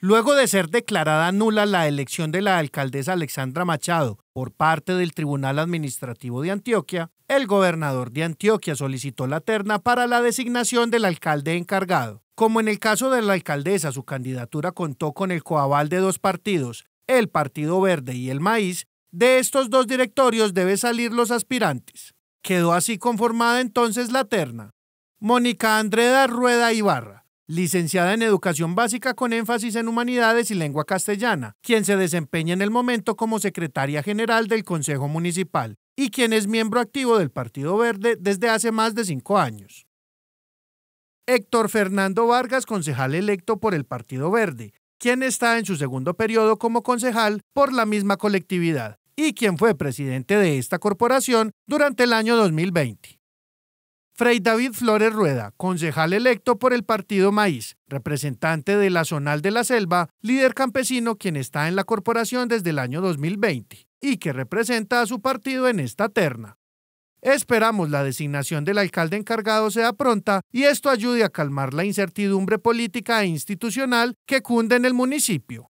Luego de ser declarada nula la elección de la alcaldesa Alexandra Machado por parte del Tribunal Administrativo de Antioquia, el gobernador de Antioquia solicitó la terna para la designación del alcalde encargado. Como en el caso de la alcaldesa, su candidatura contó con el coaval de dos partidos, el Partido Verde y el Maíz, de estos dos directorios debe salir los aspirantes. Quedó así conformada entonces la terna. Mónica Andreda Rueda Ibarra, licenciada en Educación Básica con énfasis en Humanidades y Lengua Castellana, quien se desempeña en el momento como secretaria general del Consejo Municipal y quien es miembro activo del Partido Verde desde hace más de cinco años. Héctor Fernando Vargas, concejal electo por el Partido Verde, quien está en su segundo periodo como concejal por la misma colectividad y quien fue presidente de esta corporación durante el año 2020. Frei David Flores Rueda, concejal electo por el partido Maíz, representante de la Zonal de la Selva, líder campesino quien está en la corporación desde el año 2020 y que representa a su partido en esta terna. Esperamos la designación del alcalde encargado sea pronta y esto ayude a calmar la incertidumbre política e institucional que cunde en el municipio.